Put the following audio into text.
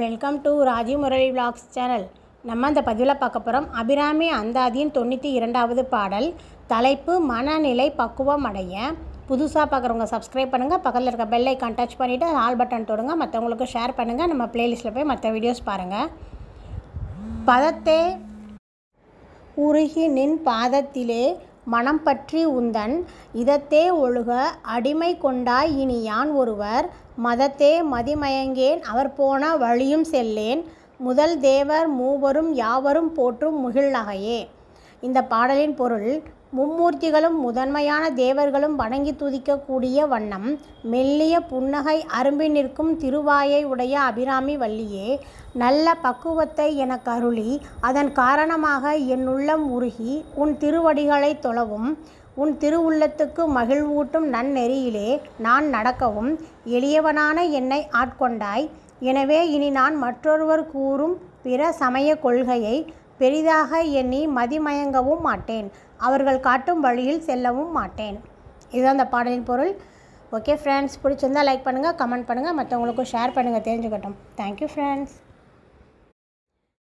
welcome to Rajeev Murali vlogs channel நம்ம அந்த பதிவில் பார்க்க போகிறோம் அபிராமி அந்தாதியின் தொண்ணூற்றி இரண்டாவது பாடல் தலைப்பு மனநிலை பக்குவம் அடைய புதுசாக பார்க்குறவங்க சப்ஸ்கிரைப் பண்ணுங்கள் பக்கத்தில் இருக்க பெல்லை ஐக்கான் டச் பண்ணிவிட்டு ஆல் பட்டன் தொடுங்க மற்றவங்களுக்கு ஷேர் பண்ணுங்கள் நம்ம ப்ளேலிஸ்ட்டில் போய் மற்ற வீடியோஸ் பாருங்கள் பதத்தே உருகி நின் பாதத்திலே மனம் பற்றி உந்தன் இதத்தே ஒழுக அடிமை கொண்டாய் இனி யான் ஒருவர் மதத்தே மதிமயங்கேன் அவர் போன வழியும் செல்லேன் முதல் தேவர் மூவரும் யாவரும் போற்றும் முகிழ்நகையே இந்த பாடலின் பொருள் மும்மூர்த்திகளும் முதன்மையான தேவர்களும் வணங்கி துதிக்கக்கூடிய வண்ணம் மெல்லிய புன்னகை அரும்பி நிற்கும் திருவாயை உடைய அபிராமி வள்ளியே நல்ல பக்குவத்தை எனக்கு அருளி அதன் காரணமாக என் உள்ளம் உருகி உன் திருவடிகளை தொழவும் உன் திருவுள்ளத்துக்கு மகிழ்வூட்டும் நன்னெறியிலே நான் நடக்கவும் எளியவனான என்னை ஆட்கொண்டாய் எனவே இனி நான் மற்றொருவர் கூறும் பிற சமய கொள்கையை பெரிதாக எண்ணி மதிமயங்கவும் மாட்டேன் அவர்கள் காட்டும் வழியில் செல்லவும் மாட்டேன் இதுதான் அந்த பாடலின் பொருள் ஓகே ஃப்ரெண்ட்ஸ் பிடிச்சிருந்தால் லைக் பண்ணுங்கள் கமெண்ட் பண்ணுங்கள் மற்றவங்களுக்கும் ஷேர் பண்ணுங்கள் தெரிஞ்சுக்கட்டும் தேங்க்யூ ஃப்ரெண்ட்ஸ்